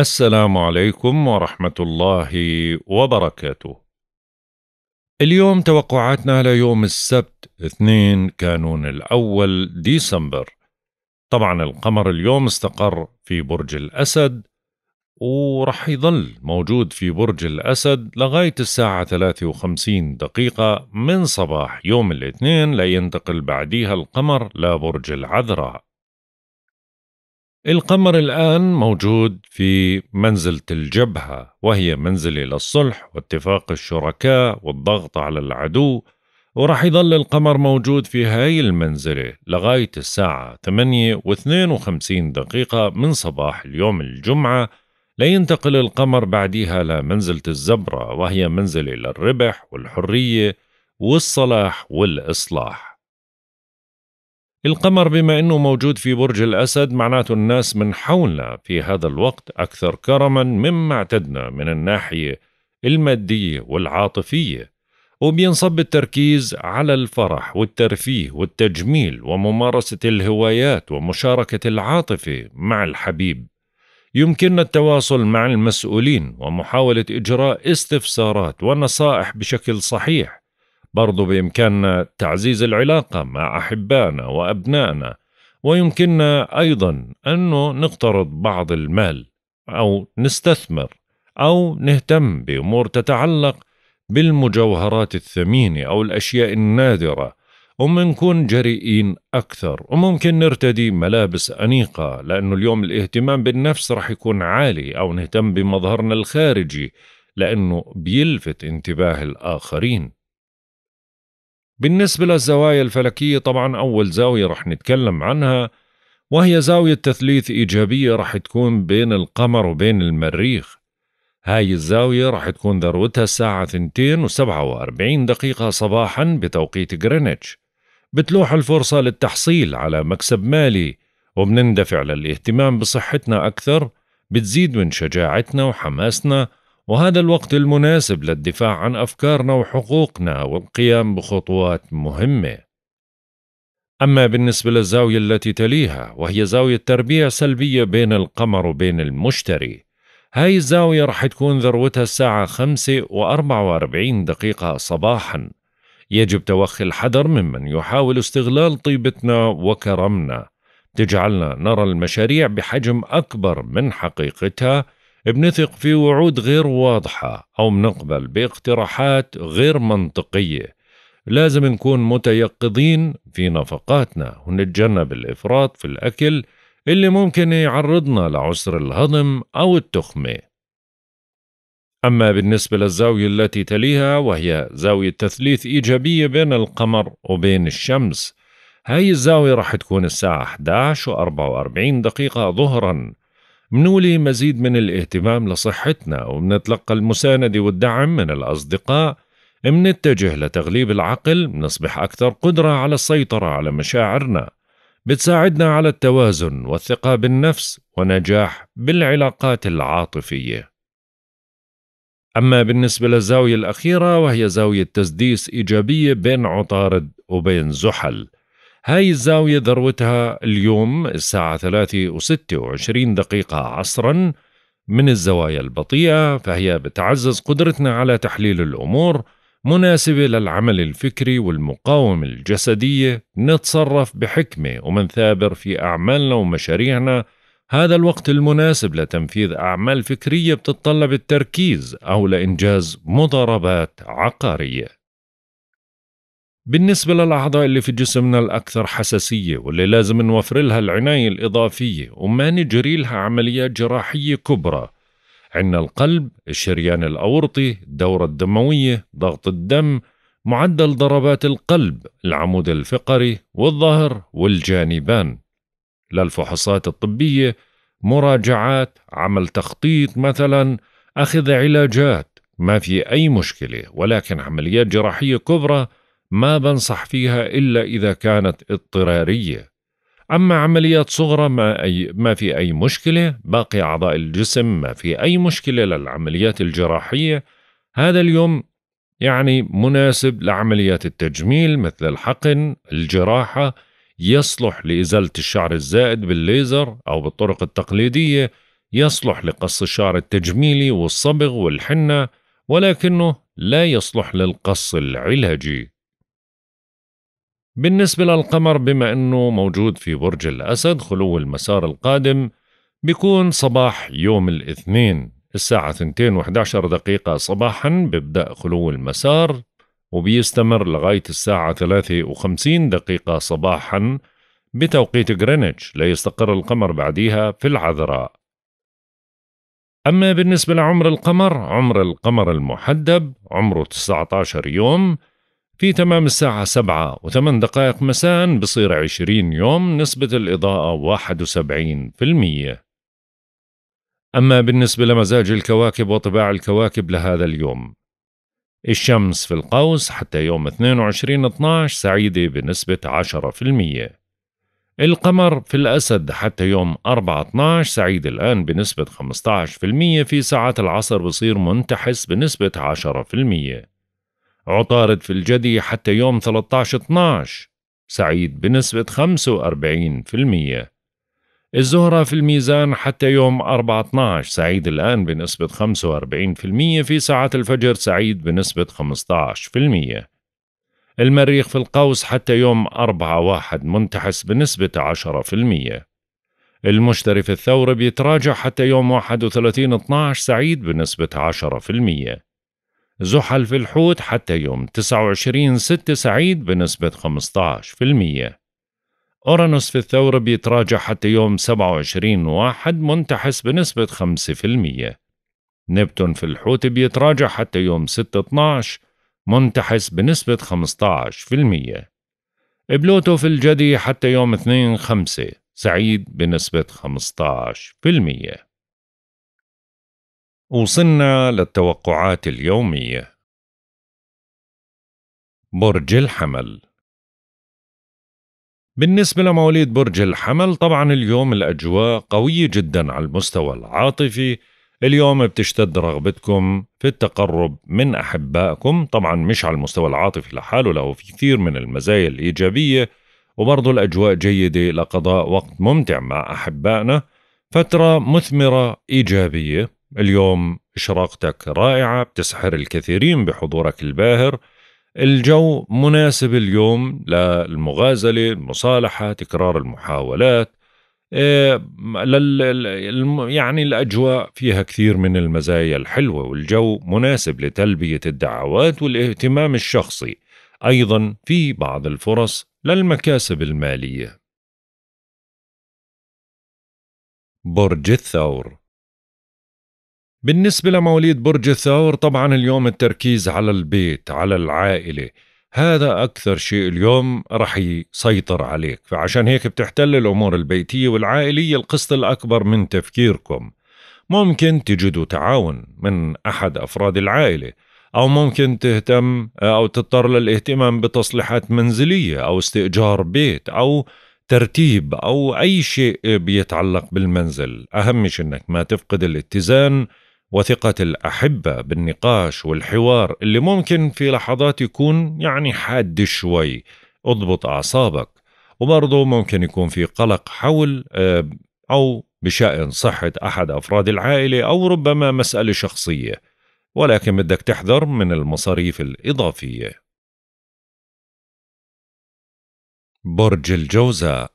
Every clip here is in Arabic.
السلام عليكم ورحمة الله وبركاته. اليوم توقعاتنا ليوم السبت 2 كانون الأول ديسمبر. طبعا القمر اليوم استقر في برج الأسد ورح يظل موجود في برج الأسد لغاية الساعة 53 دقيقة من صباح يوم الاثنين لينتقل بعديها القمر لبرج العذراء. القمر الآن موجود في منزلة الجبهة وهي منزلة للصلح واتفاق الشركاء والضغط على العدو ورح يظل القمر موجود في هاي المنزلة لغاية الساعة 8 و52 دقيقة من صباح اليوم الجمعة لينتقل القمر بعديها لمنزلة الزبرة وهي منزلة للربح والحرية والصلاح والإصلاح القمر بما انه موجود في برج الاسد معناته الناس من حولنا في هذا الوقت اكثر كرما مما اعتدنا من الناحيه الماديه والعاطفيه وبينصب التركيز على الفرح والترفيه والتجميل وممارسه الهوايات ومشاركه العاطفه مع الحبيب يمكننا التواصل مع المسؤولين ومحاوله اجراء استفسارات ونصائح بشكل صحيح برضو بإمكاننا تعزيز العلاقة مع أحبائنا وأبنائنا ويمكننا أيضا أنه نقترض بعض المال أو نستثمر أو نهتم بأمور تتعلق بالمجوهرات الثمينة أو الأشياء النادرة ومنكون جريئين أكثر وممكن نرتدي ملابس أنيقة لأنه اليوم الاهتمام بالنفس رح يكون عالي أو نهتم بمظهرنا الخارجي لأنه بيلفت انتباه الآخرين بالنسبة للزوايا الفلكية طبعا أول زاوية رح نتكلم عنها وهي زاوية تثليث إيجابية رح تكون بين القمر وبين المريخ هاي الزاوية رح تكون ذروتها الساعة 2 و47 دقيقة صباحا بتوقيت غرينتش بتلوح الفرصة للتحصيل على مكسب مالي وبنندفع للاهتمام بصحتنا أكثر بتزيد من شجاعتنا وحماسنا وهذا الوقت المناسب للدفاع عن أفكارنا وحقوقنا والقيام بخطوات مهمة. أما بالنسبة للزاوية التي تليها وهي زاوية تربيع سلبية بين القمر وبين المشتري، هاي الزاوية رح تكون ذروتها الساعة 5 و44 دقيقة صباحاً. يجب توخي الحذر ممن يحاول استغلال طيبتنا وكرمنا، تجعلنا نرى المشاريع بحجم أكبر من حقيقتها بنثق في وعود غير واضحة أو بنقبل باقتراحات غير منطقية لازم نكون متيقظين في نفقاتنا ونتجنب الإفراط في الأكل اللي ممكن يعرضنا لعسر الهضم أو التخمة أما بالنسبة للزاوية التي تليها وهي زاوية تثليث إيجابية بين القمر وبين الشمس هاي الزاوية رح تكون الساعة 11 و 44 دقيقة ظهراً منولي مزيد من الاهتمام لصحتنا ومنتلقى المساندة والدعم من الأصدقاء منتجه لتغليب العقل منصبح أكثر قدرة على السيطرة على مشاعرنا بتساعدنا على التوازن والثقة بالنفس ونجاح بالعلاقات العاطفية أما بالنسبة للزاوية الأخيرة وهي زاوية تسديس إيجابية بين عطارد وبين زحل هاي الزاوية ذروتها اليوم الساعة 3 و 26 دقيقة عصرا من الزوايا البطيئة فهي بتعزز قدرتنا على تحليل الأمور مناسبة للعمل الفكري والمقاومة الجسدية نتصرف بحكمة ومنثابر في أعمالنا ومشاريعنا هذا الوقت المناسب لتنفيذ أعمال فكرية بتتطلب التركيز أو لإنجاز مضاربات عقارية بالنسبة للأعضاء اللي في جسمنا الأكثر حساسية واللي لازم نوفر لها العناية الإضافية وما نجري لها عمليات جراحية كبرى عندنا القلب، الشريان الأورطي، الدورة الدموية، ضغط الدم، معدل ضربات القلب، العمود الفقري والظهر والجانبان. للفحوصات الطبية مراجعات، عمل تخطيط مثلا، أخذ علاجات، ما في أي مشكلة ولكن عمليات جراحية كبرى ما بنصح فيها إلا إذا كانت اضطرارية أما عمليات صغرى ما, أي ما في أي مشكلة باقي أعضاء الجسم ما في أي مشكلة للعمليات الجراحية هذا اليوم يعني مناسب لعمليات التجميل مثل الحقن الجراحة يصلح لإزالة الشعر الزائد بالليزر أو بالطرق التقليدية يصلح لقص الشعر التجميلي والصبغ والحنة ولكنه لا يصلح للقص العلاجي بالنسبة للقمر بما أنه موجود في برج الأسد خلو المسار القادم بيكون صباح يوم الاثنين الساعة 2 و11 دقيقة صباحا بيبدأ خلو المسار وبيستمر لغاية الساعة 53 دقيقة صباحا بتوقيت غرينتش ليستقر القمر بعديها في العذراء أما بالنسبة لعمر القمر عمر القمر المحدب عمره 19 يوم في تمام الساعة سبعة وثمان دقائق مساء بصير عشرين يوم نسبة الإضاءة واحد وسبعين في المية أما بالنسبة لمزاج الكواكب وطباع الكواكب لهذا اليوم الشمس في القوس حتى يوم 22 12 سعيدة بنسبة 10% القمر في الأسد حتى يوم 4 12 سعيد الآن بنسبة 15% في ساعات العصر بصير منتحس بنسبة 10% عطارد في الجدي حتى يوم 13/12 سعيد بنسبة 45% الزهرة في الميزان حتى يوم 4/12 سعيد الآن بنسبة 45% في ساعة الفجر سعيد بنسبة 15% المريخ في القوس حتى يوم 4/1 منتحس بنسبة 10% المشتري في الثور بيتراجع حتى يوم 31/12 سعيد بنسبة 10% زحل في الحوت حتى يوم 29 6 سعيد بنسبة 15% أورانوس في الثورة بيتراجع حتى يوم 27 واحد منتحس بنسبة 5% نبتون في الحوت بيتراجع حتى يوم 6 12 منتحس بنسبة 15% بلوتو في الجدي حتى يوم 2 5 سعيد بنسبة 15% وصلنا للتوقعات اليومية برج الحمل بالنسبة لمواليد برج الحمل طبعا اليوم الأجواء قوية جدا على المستوى العاطفي اليوم بتشتد رغبتكم في التقرب من أحبائكم طبعا مش على المستوى العاطفي لحاله له في كثير من المزايا الإيجابية وبرضو الأجواء جيدة لقضاء وقت ممتع مع أحبائنا فترة مثمرة إيجابية اليوم إشراقتك رائعة بتسحر الكثيرين بحضورك الباهر الجو مناسب اليوم للمغازلة المصالحة تكرار المحاولات إيه، يعني الأجواء فيها كثير من المزايا الحلوة والجو مناسب لتلبية الدعوات والاهتمام الشخصي أيضا في بعض الفرص للمكاسب المالية برج الثور بالنسبة لمواليد برج الثور طبعا اليوم التركيز على البيت على العائلة هذا أكثر شيء اليوم رح يسيطر عليك فعشان هيك بتحتل الأمور البيتية والعائلية القسط الأكبر من تفكيركم ممكن تجدوا تعاون من أحد أفراد العائلة أو ممكن تهتم أو تضطر للاهتمام بتصليحات منزلية أو استئجار بيت أو ترتيب أو أي شيء بيتعلق بالمنزل أهم شيء أنك ما تفقد الاتزان وثقة الأحبة بالنقاش والحوار اللي ممكن في لحظات يكون يعني حاد شوي اضبط أعصابك وبرضه ممكن يكون في قلق حول آه، أو بشأن صحة أحد أفراد العائلة أو ربما مسألة شخصية ولكن بدك تحذر من المصاريف الإضافية برج الجوزاء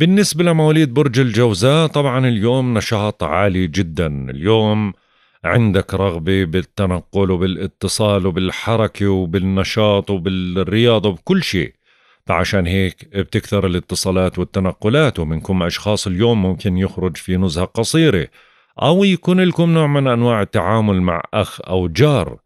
بالنسبة لمواليد برج الجوزاء طبعا اليوم نشاط عالي جدا اليوم عندك رغبة بالتنقل وبالاتصال وبالحركة وبالنشاط وبالرياضة وبكل شيء فعشان هيك بتكثر الاتصالات والتنقلات ومنكم أشخاص اليوم ممكن يخرج في نزهة قصيرة أو يكون لكم نوع من أنواع التعامل مع أخ أو جار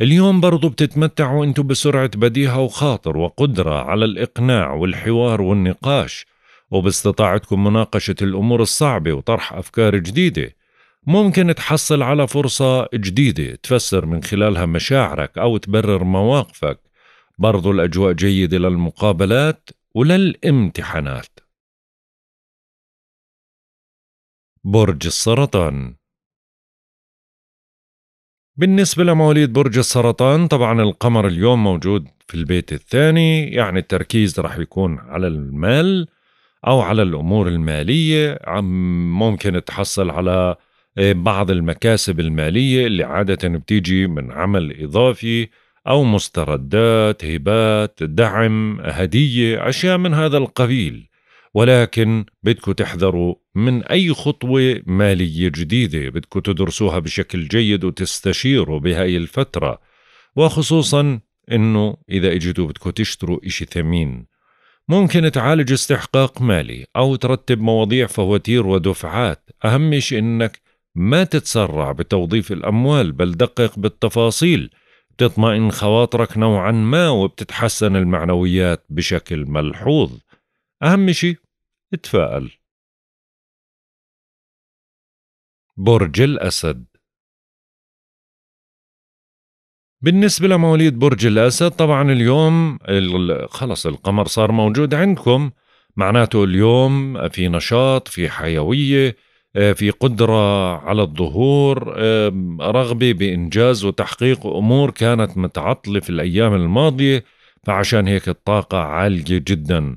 اليوم برضو بتتمتعوا أنتم بسرعة بديهة وخاطر وقدرة على الإقناع والحوار والنقاش وباستطاعتكم مناقشة الأمور الصعبة وطرح أفكار جديدة ممكن تحصل على فرصة جديدة تفسر من خلالها مشاعرك أو تبرر مواقفك برضو الأجواء جيدة للمقابلات وللامتحانات برج السرطان بالنسبة لمواليد برج السرطان طبعا القمر اليوم موجود في البيت الثاني يعني التركيز رح يكون على المال او على الامور الماليه عم ممكن تحصل على آه، بعض المكاسب الماليه اللي عاده بتيجي من عمل اضافي او مستردات هبات دعم هديه اشياء من هذا القبيل ولكن بدكم تحذروا من أي خطوة مالية جديدة بدكم تدرسوها بشكل جيد وتستشيروا بهاي الفترة وخصوصا أنه إذا إجيتوا بدكم تشتروا إشي ثمين ممكن تعالج استحقاق مالي أو ترتب مواضيع فواتير ودفعات أهم شيء إنك ما تتسرع بتوظيف الأموال بل دقق بالتفاصيل بتطمئن خواطرك نوعا ما وبتتحسن المعنويات بشكل ملحوظ أهم شيء اتفائل برج الأسد بالنسبة لمواليد برج الأسد طبعا اليوم خلص القمر صار موجود عندكم معناته اليوم في نشاط في حيوية آه، في قدرة على الظهور آه، رغبة بإنجاز وتحقيق أمور كانت متعطلة في الأيام الماضية فعشان هيك الطاقة عالية جدا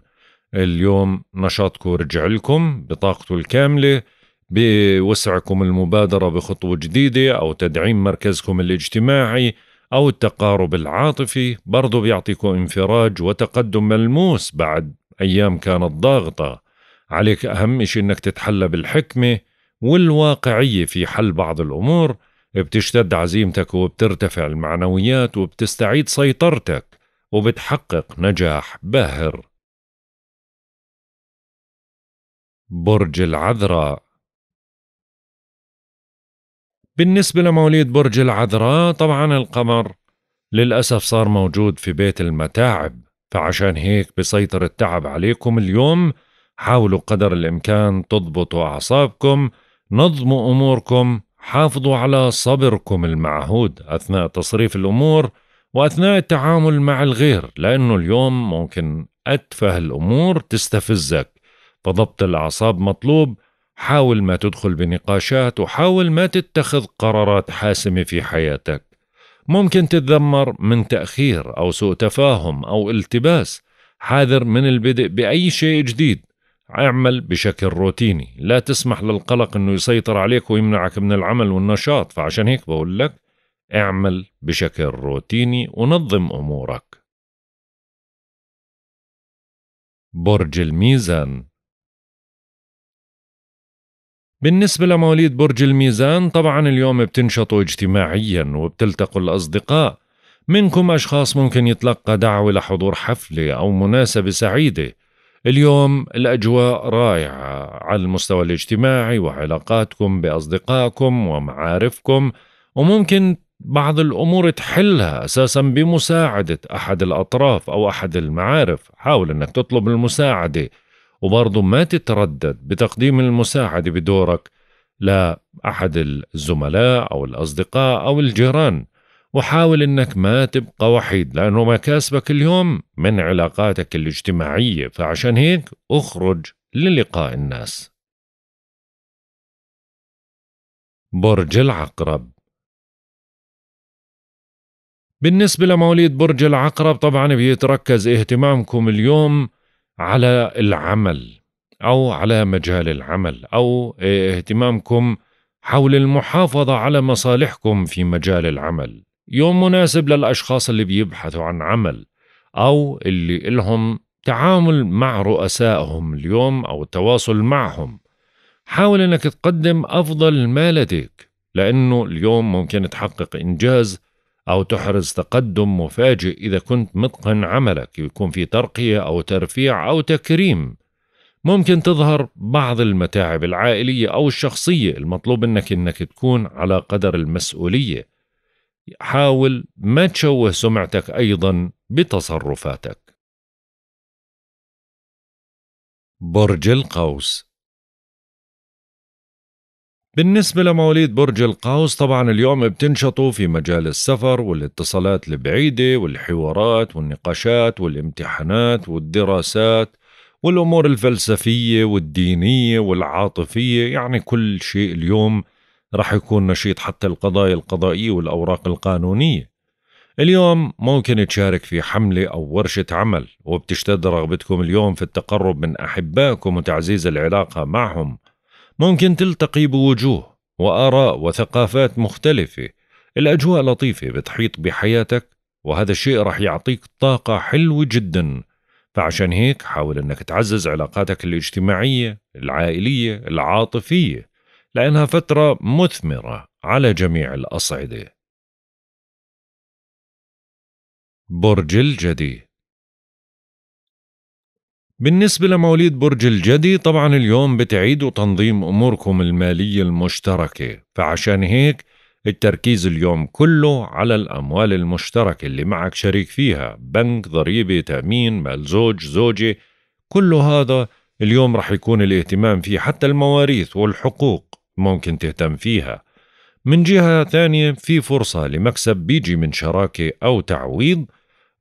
اليوم نشاطكم رجع لكم بطاقته الكاملة بوسعكم المبادرة بخطوة جديدة أو تدعيم مركزكم الاجتماعي أو التقارب العاطفي برضو بيعطيكوا انفراج وتقدم ملموس بعد أيام كانت ضاغطة عليك أهم شيء إنك تتحلى بالحكمة والواقعية في حل بعض الأمور بتشتد عزيمتك وبترتفع المعنويات وبتستعيد سيطرتك وبتحقق نجاح باهر برج العذراء بالنسبة لمواليد برج العذراء طبعا القمر للأسف صار موجود في بيت المتاعب فعشان هيك بسيطر التعب عليكم اليوم حاولوا قدر الإمكان تضبطوا أعصابكم نظموا أموركم حافظوا على صبركم المعهود أثناء تصريف الأمور وأثناء التعامل مع الغير لأنه اليوم ممكن أتفه الأمور تستفزك فضبط الأعصاب مطلوب حاول ما تدخل بنقاشات وحاول ما تتخذ قرارات حاسمة في حياتك ممكن تتذمر من تأخير أو سوء تفاهم أو التباس حاذر من البدء بأي شيء جديد اعمل بشكل روتيني لا تسمح للقلق انه يسيطر عليك ويمنعك من العمل والنشاط فعشان هيك بقول لك اعمل بشكل روتيني ونظم امورك برج الميزان بالنسبة لمواليد برج الميزان طبعا اليوم بتنشطوا اجتماعيا وبتلتقوا الأصدقاء منكم أشخاص ممكن يتلقى دعوة لحضور حفلة أو مناسبة سعيدة اليوم الأجواء رائعة على المستوى الاجتماعي وعلاقاتكم بأصدقائكم ومعارفكم وممكن بعض الأمور تحلها أساسا بمساعدة أحد الأطراف أو أحد المعارف حاول أنك تطلب المساعدة وبرضه ما تتردد بتقديم المساعدة بدورك لأحد الزملاء أو الأصدقاء أو الجيران وحاول انك ما تبقى وحيد لانه مكاسبك اليوم من علاقاتك الاجتماعيه فعشان هيك اخرج للقاء الناس برج العقرب بالنسبة لمواليد برج العقرب طبعا بيتركز اهتمامكم اليوم على العمل او على مجال العمل او آه، اهتمامكم حول المحافظه على مصالحكم في مجال العمل يوم مناسب للاشخاص اللي بيبحثوا عن عمل او اللي لهم تعامل مع رؤسائهم اليوم او التواصل معهم حاول انك تقدم افضل ما لديك لانه اليوم ممكن تحقق انجاز أو تحرز تقدم مفاجئ إذا كنت متقن عملك يكون في ترقية أو ترفيع أو تكريم ممكن تظهر بعض المتاعب العائلية أو الشخصية المطلوب أنك أنك تكون على قدر المسؤولية حاول ما تشوه سمعتك أيضا بتصرفاتك برج القوس بالنسبة لمواليد برج القوس طبعا اليوم بتنشطوا في مجال السفر والاتصالات البعيدة والحوارات والنقاشات والامتحانات والدراسات والأمور الفلسفية والدينية والعاطفية يعني كل شيء اليوم رح يكون نشيط حتى القضايا القضائية والأوراق القانونية اليوم ممكن تشارك في حملة أو ورشة عمل وبتشتد رغبتكم اليوم في التقرب من أحبائكم وتعزيز العلاقة معهم ممكن تلتقي بوجوه وآراء وثقافات مختلفة الأجواء لطيفة بتحيط بحياتك وهذا الشيء رح يعطيك طاقة حلوة جدا فعشان هيك حاول أنك تعزز علاقاتك الاجتماعية العائلية العاطفية لأنها فترة مثمرة على جميع الأصعدة برج الجدي بالنسبة لمواليد برج الجدي طبعا اليوم بتعيدوا تنظيم أموركم المالية المشتركة فعشان هيك التركيز اليوم كله على الأموال المشتركة اللي معك شريك فيها بنك ضريبة تأمين مال زوج زوجة كل هذا اليوم رح يكون الاهتمام فيه حتى المواريث والحقوق ممكن تهتم فيها من جهة ثانية في فرصة لمكسب بيجي من شراكة أو تعويض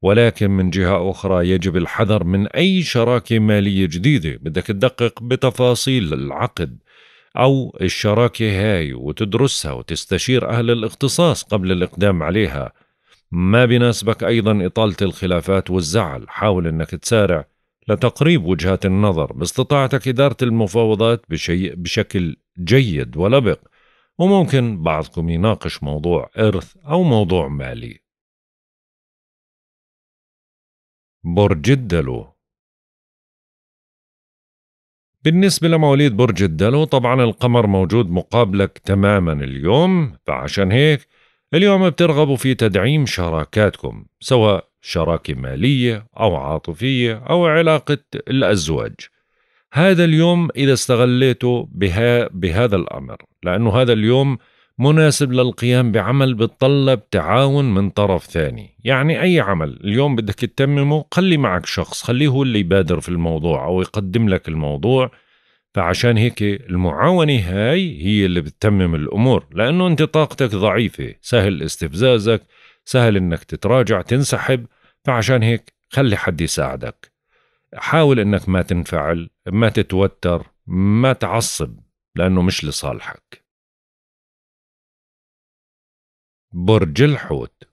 ولكن من جهة أخرى يجب الحذر من أي شراكة مالية جديدة بدك تدقق بتفاصيل العقد أو الشراكة هاي وتدرسها وتستشير أهل الاختصاص قبل الإقدام عليها ما بناسبك أيضا إطالة الخلافات والزعل حاول أنك تسارع لتقريب وجهات النظر باستطاعتك إدارة المفاوضات بشيء بشكل جيد ولبق وممكن بعضكم يناقش موضوع إرث أو موضوع مالي برج الدلو بالنسبة لمواليد برج الدلو طبعا القمر موجود مقابلك تماما اليوم فعشان هيك اليوم بترغبوا في تدعيم شراكاتكم سواء شراكة مالية أو عاطفية أو علاقة الأزواج هذا اليوم إذا استغليته بها بهذا الأمر لأنه هذا اليوم مناسب للقيام بعمل بتطلب تعاون من طرف ثاني يعني أي عمل اليوم بدك تتممه خلي معك شخص خليه هو اللي يبادر في الموضوع أو يقدم لك الموضوع فعشان هيك المعاونة هاي هي اللي بتتمم الأمور لأنه أنت طاقتك ضعيفة سهل استفزازك سهل أنك تتراجع تنسحب فعشان هيك خلي حد يساعدك حاول أنك ما تنفعل ما تتوتر ما تعصب لأنه مش لصالحك برج الحوت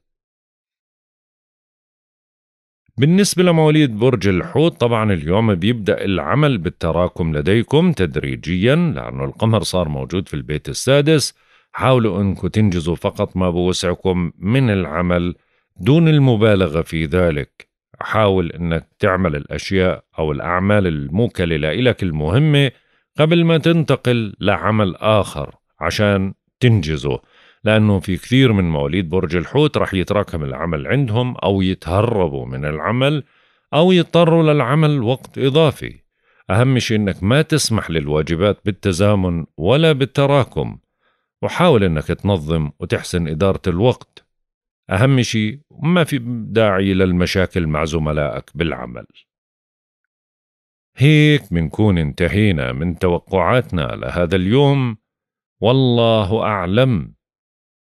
بالنسبة لمواليد برج الحوت طبعا اليوم بيبدأ العمل بالتراكم لديكم تدريجيا لأنه القمر صار موجود في البيت السادس حاولوا أنكم تنجزوا فقط ما بوسعكم من العمل دون المبالغة في ذلك حاول أنك تعمل الأشياء أو الأعمال الموكلة لك المهمة قبل ما تنتقل لعمل آخر عشان تنجزه لأنه في كثير من مواليد برج الحوت رح يتراكم العمل عندهم أو يتهربوا من العمل أو يضطروا للعمل وقت إضافي أهم شيء إنك ما تسمح للواجبات بالتزامن ولا بالتراكم وحاول إنك تنظم وتحسن إدارة الوقت أهم شيء ما في داعي للمشاكل مع زملائك بالعمل هيك بنكون انتهينا من توقعاتنا لهذا اليوم والله أعلم